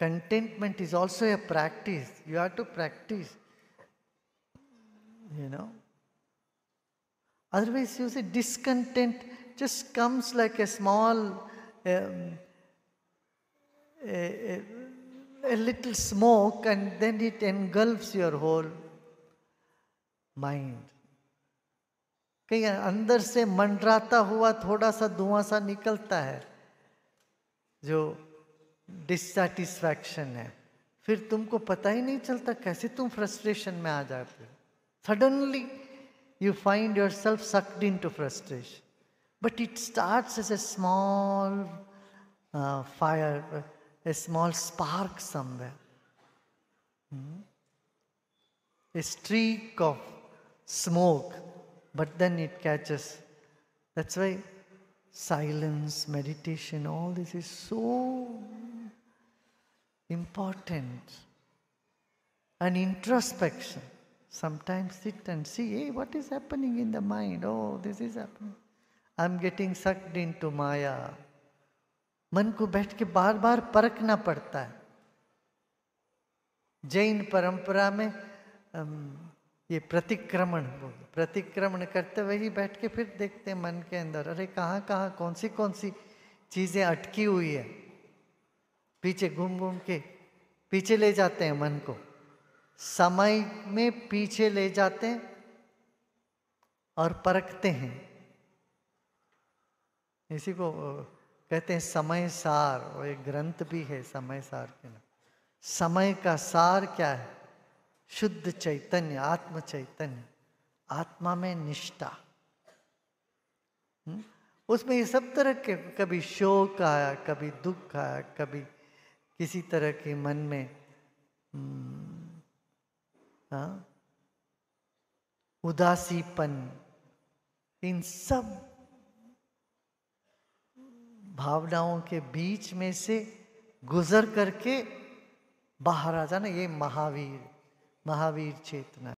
Contentment is also a practice. You have to practice. You know. Otherwise, you see, discontent just comes like a small, um, a, a, a little smoke, and then it engulfs your whole mind. कहीं अंदर से मंडराता हुआ थोड़ा सा धुआं सा निकलता है जो डिससेटिस्फैक्शन है फिर तुमको पता ही नहीं चलता कैसे तुम फ्रस्ट्रेशन में आ जाते हो suddenly you find yourself sucked into frustration but it start as a small fire a small spark somewhere a streak of smoke but then it catch that's why silence meditation all this is so important. An introspection. Sometimes sit and see, hey, what is happening in the mind? Oh, this is happening. I'm getting sucked into Maya. मन को बैठ के बार बार परखना पड़ता है जैन परंपरा में ये प्रतिक्रमण प्रतिक्रमण करते हुए ही बैठ के फिर देखते हैं मन के अंदर अरे कहाँ कहाँ कौन सी कौन सी चीज़ें अटकी हुई है पीछे घूम घूम के पीछे ले जाते हैं मन को समय में पीछे ले जाते हैं और परखते हैं इसी को कहते हैं समय सार और एक ग्रंथ भी है समय सार के नाम समय का सार क्या है शुद्ध चैतन्य आत्म चैतन्य आत्मा में निष्ठा हम्म? उसमें ये सब तरह के कभी शोक आया कभी दुख आया कभी किसी तरह के मन में हम्म, हाँ, उदासीपन इन सब भावनाओं के बीच में से गुजर करके बाहर आ जाना ये महावीर महावीर चेतना